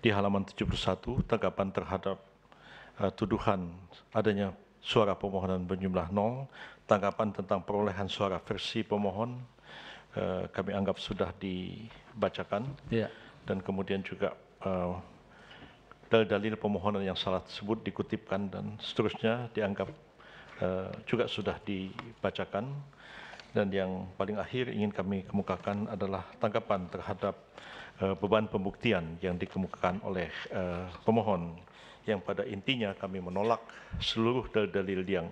di halaman 71 tanggapan terhadap uh, tuduhan adanya suara pemohonan berjumlah nol, tanggapan tentang perolehan suara versi pemohon uh, kami anggap sudah dibacakan ya. dan kemudian juga uh, dalil-dalil pemohonan yang salah tersebut dikutipkan dan seterusnya dianggap uh, juga sudah dibacakan dan yang paling akhir ingin kami kemukakan adalah tanggapan terhadap Eh, beban pembuktian yang dikemukakan oleh eh, pemohon yang pada intinya kami menolak seluruh dalil-dalil yang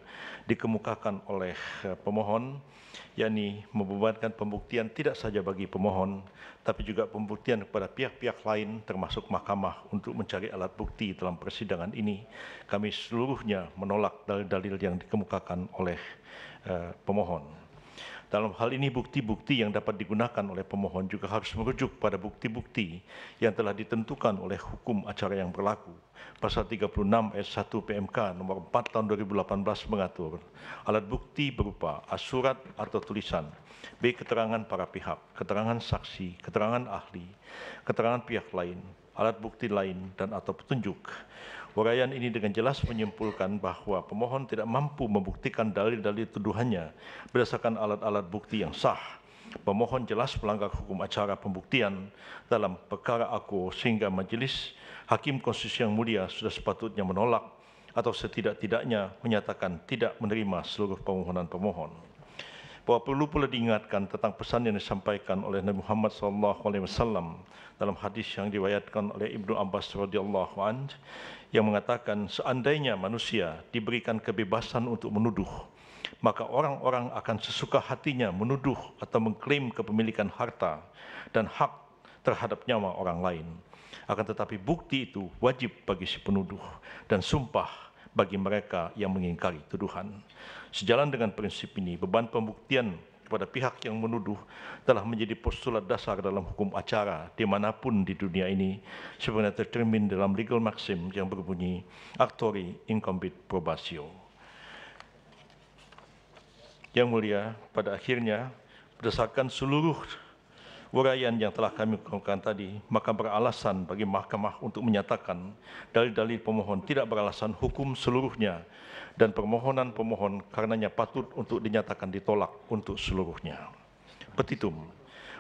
dikemukakan oleh eh, pemohon yakni membebankan pembuktian tidak saja bagi pemohon tapi juga pembuktian kepada pihak-pihak lain termasuk mahkamah untuk mencari alat bukti dalam persidangan ini kami seluruhnya menolak dalil-dalil yang dikemukakan oleh pemohon dalam hal ini bukti-bukti yang dapat digunakan oleh pemohon juga harus merujuk pada bukti-bukti yang telah ditentukan oleh hukum acara yang berlaku. Pasal 36 s 1 PMK nomor 4 tahun 2018 mengatur alat bukti berupa asurat atau tulisan, B keterangan para pihak, keterangan saksi, keterangan ahli, keterangan pihak lain, alat bukti lain, dan atau petunjuk. Uraian ini dengan jelas menyimpulkan bahwa pemohon tidak mampu membuktikan dalil-dalil tuduhannya berdasarkan alat-alat bukti yang sah. Pemohon jelas melanggar hukum acara pembuktian dalam perkara aku sehingga majelis Hakim Konstitusi yang mulia sudah sepatutnya menolak atau setidak-tidaknya menyatakan tidak menerima seluruh permohonan pemohon bahwa perlu pula diingatkan tentang pesan yang disampaikan oleh Nabi Muhammad SAW dalam hadis yang diwayatkan oleh Ibnu Abbas radhiyallahu an yang mengatakan seandainya manusia diberikan kebebasan untuk menuduh maka orang-orang akan sesuka hatinya menuduh atau mengklaim kepemilikan harta dan hak terhadap nyawa orang lain akan tetapi bukti itu wajib bagi si penuduh dan sumpah bagi mereka yang mengingkari tuduhan. Sejalan dengan prinsip ini, beban pembuktian kepada pihak yang menuduh telah menjadi postulat dasar dalam hukum acara dimanapun di dunia ini sebenarnya tercermin dalam legal maxim yang berbunyi actori incumbit probatio. Yang mulia, pada akhirnya berdasarkan seluruh uraian yang telah kami kemukakan tadi, maka beralasan bagi mahkamah untuk menyatakan dalil-dalil pemohon tidak beralasan hukum seluruhnya dan permohonan pemohon karenanya patut untuk dinyatakan ditolak untuk seluruhnya. Petitum.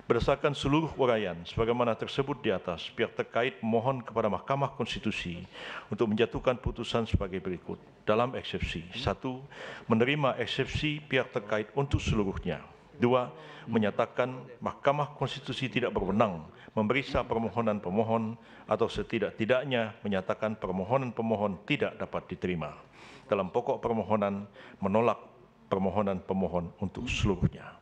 Berdasarkan seluruh uraian sebagaimana tersebut di atas, pihak terkait mohon kepada Mahkamah Konstitusi untuk menjatuhkan putusan sebagai berikut. Dalam eksepsi, satu, menerima eksepsi pihak terkait untuk seluruhnya. Dua, menyatakan Mahkamah Konstitusi tidak berwenang memeriksa permohonan pemohon atau setidak-tidaknya menyatakan permohonan pemohon tidak dapat diterima. Dalam pokok permohonan menolak permohonan pemohon untuk seluruhnya.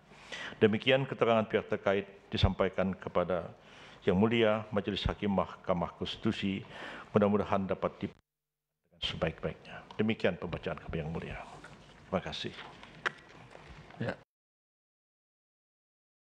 Demikian keterangan pihak terkait disampaikan kepada Yang Mulia Majelis Hakim Mahkamah Konstitusi mudah-mudahan dapat diperhatikan sebaik-baiknya. Demikian pembacaan kami Yang Mulia. Terima kasih. Yeah.